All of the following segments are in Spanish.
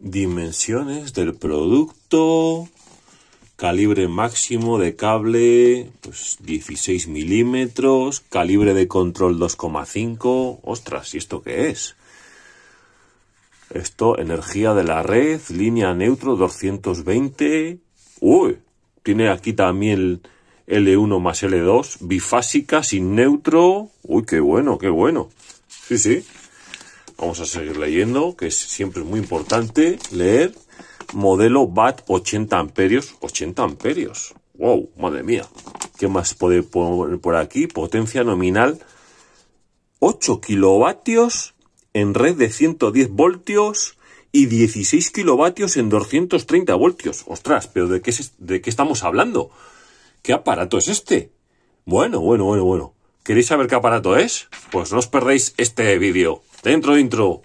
dimensiones del producto, calibre máximo de cable pues 16 milímetros, calibre de control 2,5. Ostras, ¿y esto qué es? Esto, energía de la red, línea neutro 220. Uy, tiene aquí también el L1 más L2, bifásica, sin neutro. Uy, qué bueno, qué bueno. Sí, sí. Vamos a seguir leyendo, que es, siempre es muy importante leer. Modelo BAT 80 amperios. 80 amperios. ¡Wow! Madre mía. ¿Qué más puede poner por aquí? Potencia nominal. 8 kilovatios en red de 110 voltios y 16 kilovatios en 230 voltios. Ostras, pero ¿de qué, ¿de qué estamos hablando? ¿Qué aparato es este? Bueno, bueno, bueno, bueno. ¿Queréis saber qué aparato es? Pues no os perdéis este vídeo. Dentro, de intro.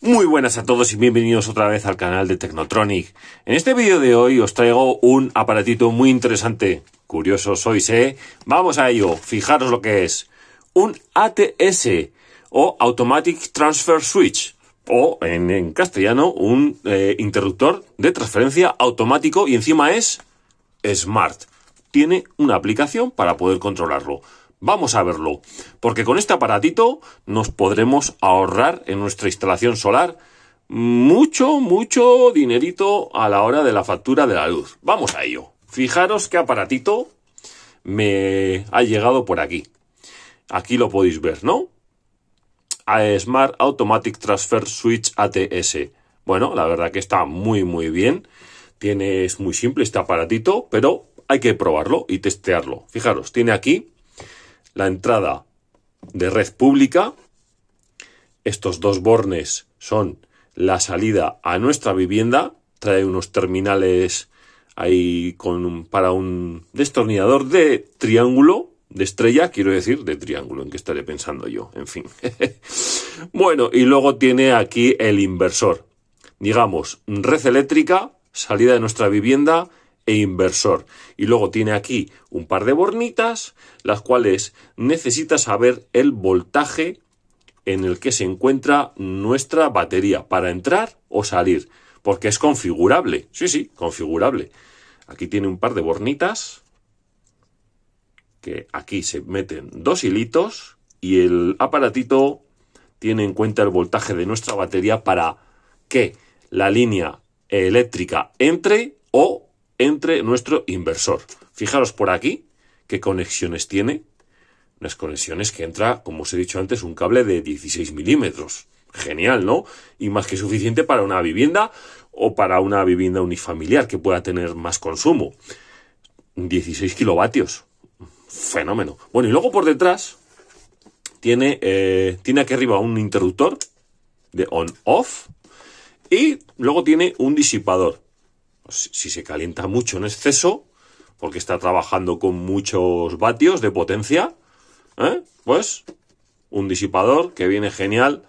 Muy buenas a todos y bienvenidos otra vez al canal de Technotronic. En este vídeo de hoy os traigo un aparatito muy interesante. Curiosos sois, ¿eh? Vamos a ello. Fijaros lo que es. Un ATS o Automatic Transfer Switch, o en, castellano un eh, interruptor de transferencia automático y encima es Smart. Tiene una aplicación para poder controlarlo. Vamos a verlo, porque con este aparatito nos podremos ahorrar en nuestra instalación solar mucho, mucho dinerito a la hora de la factura de la luz. Vamos a ello. Fijaros qué aparatito me ha llegado por aquí. Aquí lo podéis ver, ¿no? a Smart Automatic Transfer Switch ATS. Bueno, la verdad que está muy muy bien. Tiene, es muy simple este aparatito, pero hay que probarlo y testearlo. Fijaros, tiene aquí la entrada de red pública. Estos dos bornes son la salida a nuestra vivienda. Trae unos terminales ahí con, para un destornillador de triángulo de estrella, quiero decir, de triángulo, en que estaré pensando yo, en fin. bueno, y luego tiene aquí el inversor. Digamos, red eléctrica, salida de nuestra vivienda e inversor. Y luego tiene aquí un par de bornitas, las cuales necesita saber el voltaje en el que se encuentra nuestra batería para entrar o salir, porque es configurable. Sí, sí, configurable. Aquí tiene un par de bornitas que aquí se meten dos hilitos y el aparatito tiene en cuenta el voltaje de nuestra batería para que la línea eléctrica entre o entre nuestro inversor. Fijaros por aquí qué conexiones tiene. las conexiones que entra, como os he dicho antes, un cable de 16 milímetros. Genial, ¿no? Y más que suficiente para una vivienda o para una vivienda unifamiliar que pueda tener más consumo. 16 kilovatios fenómeno. Bueno, y luego por detrás tiene, eh, tiene aquí arriba un interruptor de on-off y luego tiene un disipador. Pues si, se calienta mucho en exceso, porque está trabajando con muchos vatios de potencia, ¿eh? pues un disipador que viene genial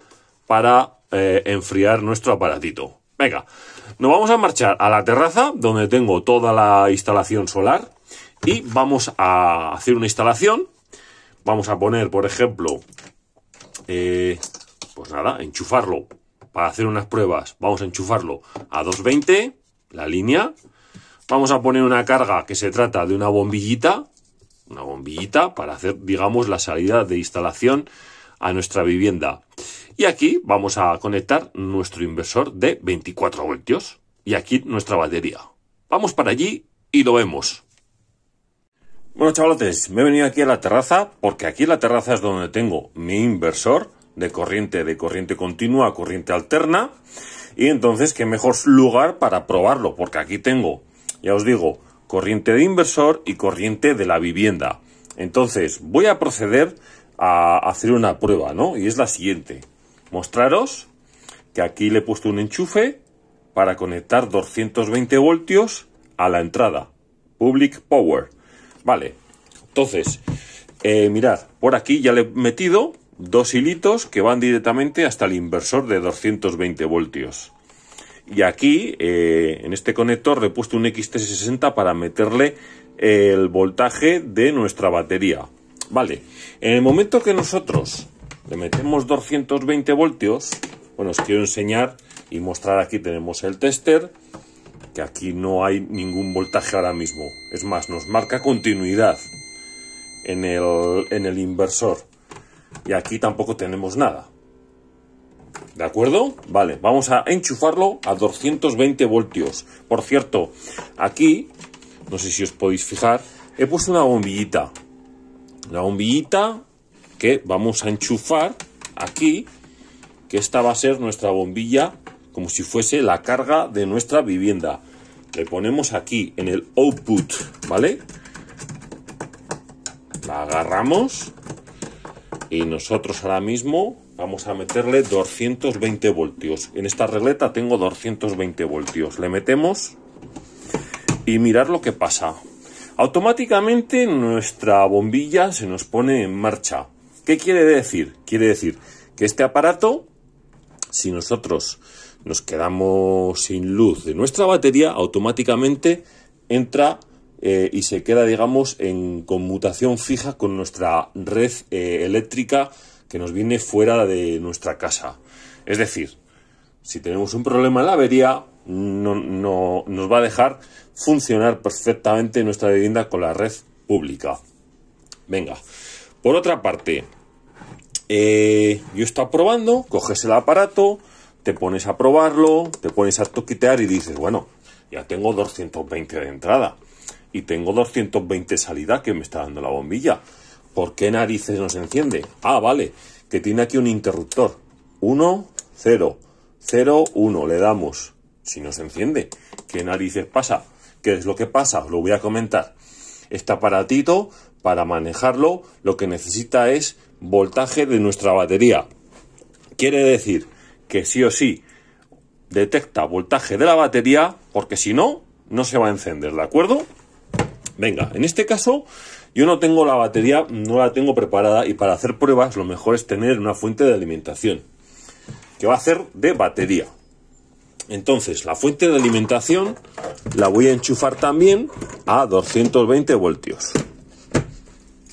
para eh, enfriar nuestro aparatito. Venga, nos vamos a marchar a la terraza donde tengo toda la instalación solar y vamos a hacer una instalación. Vamos a poner, por ejemplo, eh, pues nada, enchufarlo para hacer unas pruebas. Vamos a enchufarlo a 220, la línea. Vamos a poner una carga que se trata de una bombillita, una bombillita para hacer, digamos, la salida de instalación a nuestra vivienda. Y aquí vamos a conectar nuestro inversor de 24 voltios y aquí nuestra batería. Vamos para allí y lo vemos. Bueno, chavalotes, me he venido aquí a la terraza porque aquí en la terraza es donde tengo mi inversor de corriente, de corriente continua corriente alterna. Y entonces, qué mejor lugar para probarlo, porque aquí tengo, ya os digo, corriente de inversor y corriente de la vivienda. Entonces, voy a proceder a hacer una prueba, ¿no? Y es la siguiente. Mostraros que aquí le he puesto un enchufe para conectar 220 voltios a la entrada. Public Power. Vale, entonces, eh, mirad, por aquí ya le he metido dos hilitos que van directamente hasta el inversor de 220 voltios. Y aquí, eh, en este conector, le he puesto un XT60 para meterle el voltaje de nuestra batería. Vale, en el momento que nosotros le metemos 220 voltios, bueno, os quiero enseñar y mostrar aquí tenemos el tester que aquí no hay ningún voltaje ahora mismo. Es más, nos marca continuidad en el, inversor. Y aquí tampoco tenemos nada. ¿De acuerdo? Vale, vamos a enchufarlo a 220 voltios. Por cierto, aquí, no sé si os podéis fijar, he puesto una bombillita. Una bombillita que vamos a enchufar aquí, que esta va a ser nuestra bombilla como si fuese la carga de nuestra vivienda. Le ponemos aquí en el output, ¿vale? La agarramos y nosotros ahora mismo vamos a meterle 220 voltios. En esta regleta tengo 220 voltios. Le metemos y mirar lo que pasa. Automáticamente nuestra bombilla se nos pone en marcha. ¿Qué quiere decir? Quiere decir que este aparato, si nosotros nos quedamos sin luz de nuestra batería, automáticamente entra eh, y se queda, digamos, en conmutación fija con nuestra red eh, eléctrica que nos viene fuera de nuestra casa. Es decir, si tenemos un problema en la avería, no, nos va a dejar funcionar perfectamente nuestra vivienda con la red pública. Venga, por otra parte, eh, yo estoy probando, coges el aparato, te pones a probarlo, te pones a toquetear y dices, bueno, ya tengo 220 de entrada y tengo 220 de salida que me está dando la bombilla. ¿Por qué narices no se enciende? Ah, vale, que tiene aquí un interruptor. 1, 0, 0, 1, le damos. Si no se enciende, ¿qué narices pasa? ¿Qué es lo que pasa? Os lo voy a comentar. Este aparatito, para manejarlo, lo que necesita es voltaje de nuestra batería. Quiere decir que sí o sí detecta voltaje de la batería, porque si no, no se va a encender, ¿de acuerdo? Venga, en este caso yo no tengo la batería, no la tengo preparada y para hacer pruebas lo mejor es tener una fuente de alimentación que va a ser de batería. Entonces, la fuente de alimentación la voy a enchufar también a 220 voltios.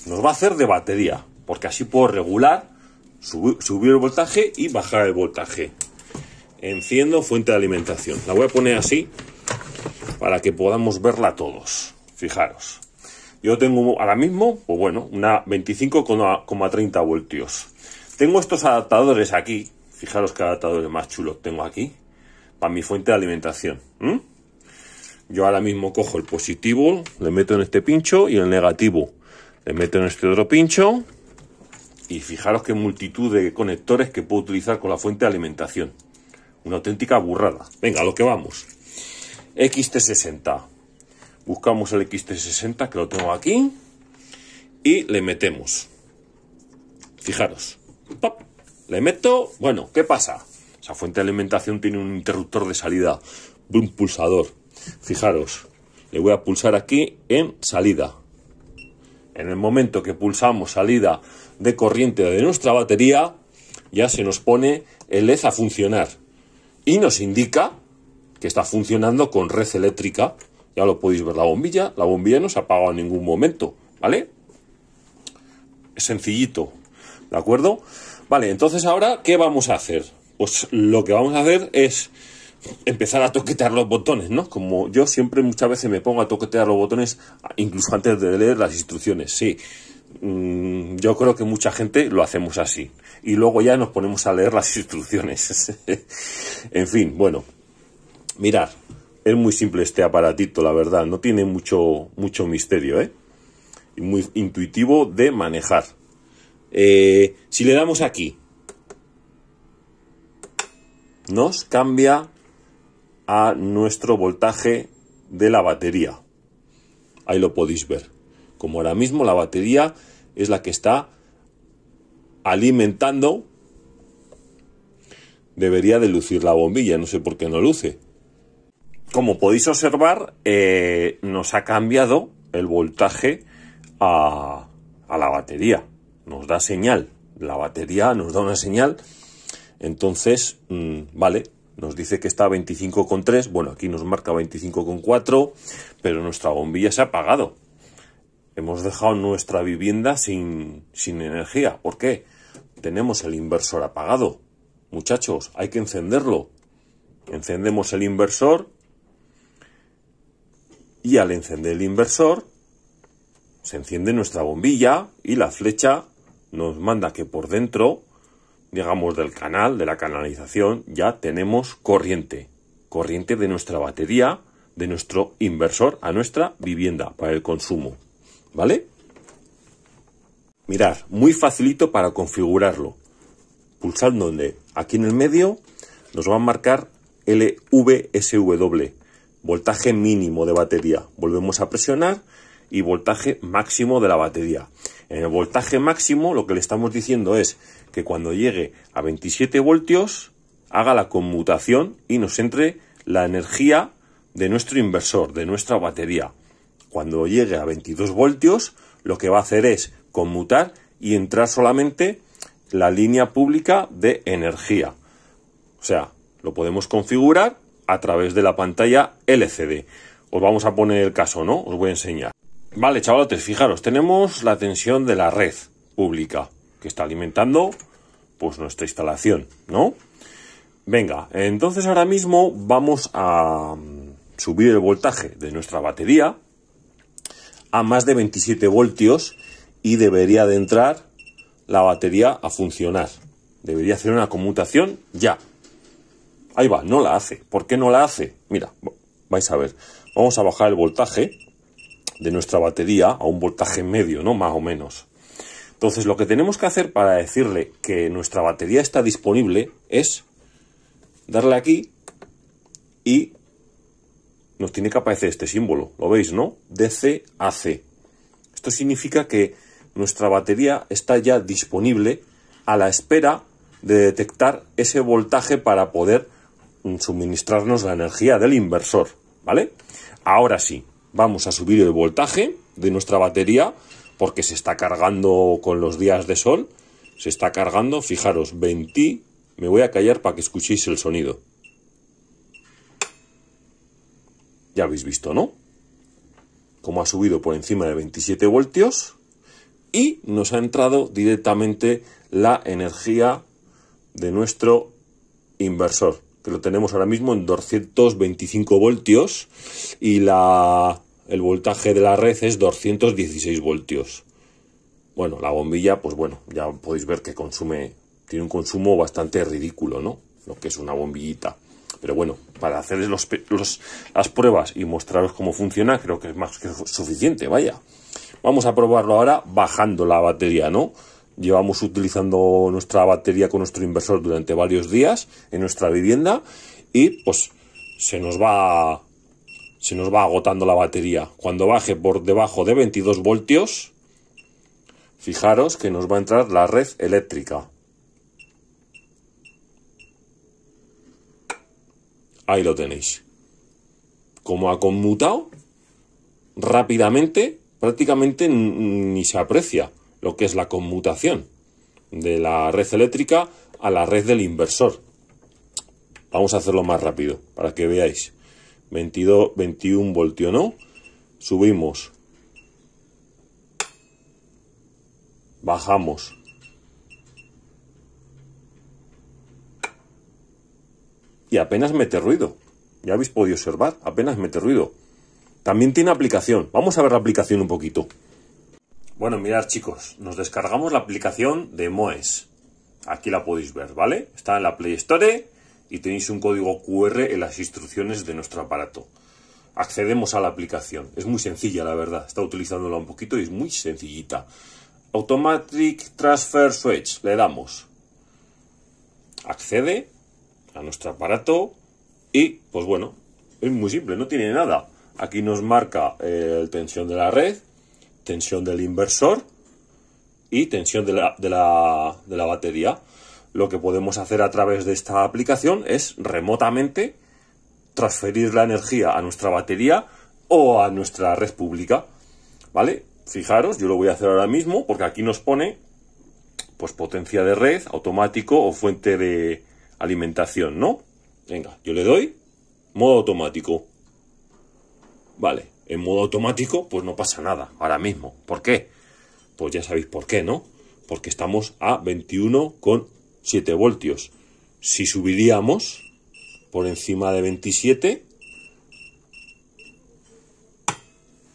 Nos va a hacer de batería, porque así puedo regular subir el voltaje y bajar el voltaje. Enciendo fuente de alimentación. La voy a poner así para que podamos verla todos. Fijaros. Yo tengo ahora mismo, pues bueno, una 25,30 voltios. Tengo estos adaptadores aquí. Fijaros qué adaptadores más chulos tengo aquí. Para mi fuente de alimentación. Yo ahora mismo cojo el positivo, le meto en este pincho y el negativo. Le meto en este otro pincho y fijaros qué multitud de conectores que puedo utilizar con la fuente de alimentación. Una auténtica burrada. Venga, a lo que vamos. XT60. Buscamos el XT60, que lo tengo aquí. Y le metemos. Fijaros. Le meto. Bueno, ¿qué pasa? Esa fuente de alimentación tiene un interruptor de salida. Un pulsador. Fijaros. Le voy a pulsar aquí en salida en el momento que pulsamos salida de corriente de nuestra batería, ya se nos pone el LED a funcionar y nos indica que está funcionando con red eléctrica. Ya lo podéis ver la bombilla, la bombilla no se apagado en ningún momento, ¿vale? Es sencillito, ¿de acuerdo? Vale, entonces ahora, ¿qué vamos a hacer? Pues lo que vamos a hacer es empezar a toquetear los botones, ¿no? Como yo siempre muchas veces me pongo a toquetear los botones incluso antes de leer las instrucciones, sí. Mm, yo creo que mucha gente lo hacemos así. Y luego ya nos ponemos a leer las instrucciones. en fin, bueno. Mirad, es muy simple este aparatito, la verdad. No tiene mucho, mucho misterio, ¿eh? Muy intuitivo de manejar. Eh, si le damos aquí, nos cambia a nuestro voltaje de la batería. Ahí lo podéis ver. Como ahora mismo la batería es la que está alimentando. Debería de lucir la bombilla, no sé por qué no luce. Como podéis observar, eh, nos ha cambiado el voltaje a, a la batería. Nos da señal. La batería nos da una señal. Entonces, mm, vale, nos dice que está a 25,3, bueno, aquí nos marca 25,4, pero nuestra bombilla se ha apagado. Hemos dejado nuestra vivienda sin, sin energía. ¿Por qué? Tenemos el inversor apagado. Muchachos, hay que encenderlo. Encendemos el inversor y al encender el inversor se enciende nuestra bombilla y la flecha nos manda que por dentro digamos, del canal, de la canalización, ya tenemos corriente. Corriente de nuestra batería, de nuestro inversor a nuestra vivienda para el consumo. ¿Vale? Mirad, muy facilito para configurarlo. Pulsando donde aquí en el medio nos va a marcar LVSW, voltaje mínimo de batería. Volvemos a presionar y voltaje máximo de la batería. En el voltaje máximo lo que le estamos diciendo es que cuando llegue a 27 voltios haga la conmutación y nos entre la energía de nuestro inversor, de nuestra batería. Cuando llegue a 22 voltios, lo que va a hacer es conmutar y entrar solamente la línea pública de energía. O sea, lo podemos configurar a través de la pantalla LCD. Os vamos a poner el caso, ¿no? Os voy a enseñar. Vale, chavalotes, fijaros, tenemos la tensión de la red pública que está alimentando pues nuestra instalación, ¿no? Venga, entonces ahora mismo vamos a mm, subir el voltaje de nuestra batería a más de 27 voltios y debería de entrar la batería a funcionar. Debería hacer una conmutación ya. Ahí va, no la hace. ¿Por qué no la hace? Mira, vais a ver. Vamos a bajar el voltaje de nuestra batería a un voltaje medio, ¿no? Más o menos. Entonces, lo que tenemos que hacer para decirle que nuestra batería está disponible es darle aquí y nos tiene que aparecer este símbolo. ¿Lo veis, no? DCAC. Esto significa que nuestra batería está ya disponible a la espera de detectar ese voltaje para poder mm, suministrarnos la energía del inversor, ¿vale? Ahora sí, vamos a subir el voltaje de nuestra batería porque se está cargando con los días de sol, se está cargando, fijaros, 20, me voy a callar para que escuchéis el sonido. Ya habéis visto, ¿no? Como ha subido por encima de 27 voltios y nos ha entrado directamente la energía de nuestro inversor, que lo tenemos ahora mismo en 225 voltios y la el voltaje de la red es 216 voltios. Bueno, la bombilla, pues bueno, ya podéis ver que consume, tiene un consumo bastante ridículo, ¿no? Lo que es una bombillita. Pero bueno, para hacerles las pruebas y mostraros cómo funciona, creo que es más que suficiente, vaya. Vamos a probarlo ahora bajando la batería, ¿no? Llevamos utilizando nuestra batería con nuestro inversor durante varios días en nuestra vivienda y pues se nos va se nos va agotando la batería. Cuando baje por debajo de 22 voltios, fijaros que nos va a entrar la red eléctrica. Ahí lo tenéis. Como ha conmutado, rápidamente, prácticamente ni se aprecia lo que es la conmutación de la red eléctrica a la red del inversor. Vamos a hacerlo más rápido para que veáis. 22, 21 voltio ¿no? Subimos. Bajamos. Y apenas mete ruido. Ya habéis podido observar, apenas mete ruido. También tiene aplicación. Vamos a ver la aplicación un poquito. Bueno, mirad chicos, nos descargamos la aplicación de Moes. Aquí la podéis ver, ¿vale? Está en la Play Store y tenéis un código QR en las instrucciones de nuestro aparato. Accedemos a la aplicación. Es muy sencilla, la verdad. Está utilizándola un poquito y es muy sencillita. Automatic Transfer Switch. Le damos. Accede a nuestro aparato y, pues bueno, es muy simple, no tiene nada. Aquí nos marca eh, la tensión de la red, tensión del inversor y tensión de la, de de la batería lo que podemos hacer a través de esta aplicación es remotamente transferir la energía a nuestra batería o a nuestra red pública. ¿Vale? Fijaros, yo lo voy a hacer ahora mismo porque aquí nos pone pues potencia de red, automático o fuente de alimentación, ¿no? Venga, yo le doy modo automático. Vale, en modo automático pues no pasa nada ahora mismo. ¿Por qué? Pues ya sabéis por qué, ¿no? Porque estamos a 21,5. 7 voltios. Si subiríamos por encima de 27,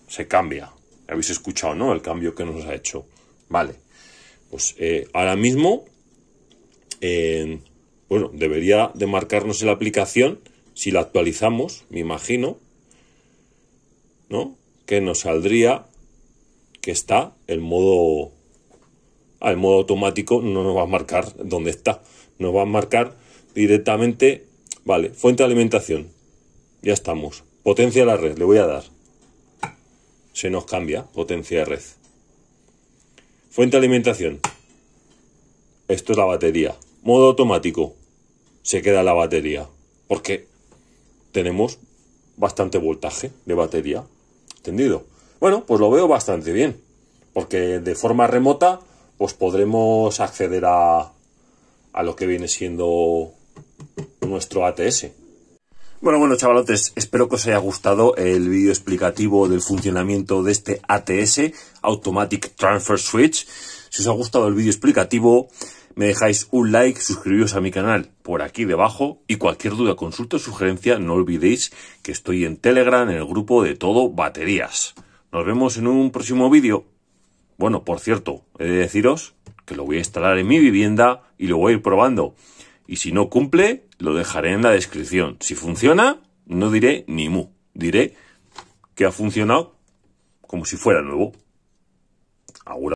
se cambia. Habéis escuchado, ¿no? El cambio que nos ha hecho. Vale. Pues eh, ahora mismo, eh, bueno, debería de marcarnos en la aplicación. Si la actualizamos, me imagino, ¿no? Que nos saldría que está el modo al modo automático no nos va a marcar dónde está. Nos va a marcar directamente, vale, fuente de alimentación. Ya estamos. Potencia de la red, le voy a dar. Se nos cambia, potencia de red. Fuente de alimentación. Esto es la batería. Modo automático. Se queda la batería. Porque tenemos bastante voltaje de batería. ¿Entendido? Bueno, pues lo veo bastante bien. Porque de forma remota pues podremos acceder a, lo que viene siendo nuestro ATS. Bueno, bueno, chavalotes, espero que os haya gustado el vídeo explicativo del funcionamiento de este ATS, Automatic Transfer Switch. Si os ha gustado el vídeo explicativo, me dejáis un like, suscribiros a mi canal por aquí debajo y cualquier duda, consulta o sugerencia, no olvidéis que estoy en Telegram, en el grupo de todo baterías. Nos vemos en un próximo vídeo. Bueno, por cierto, he de deciros que lo voy a instalar en mi vivienda y lo voy a ir probando. Y si no cumple, lo dejaré en la descripción. Si funciona, no diré ni mu. Diré que ha funcionado como si fuera nuevo. Ahora.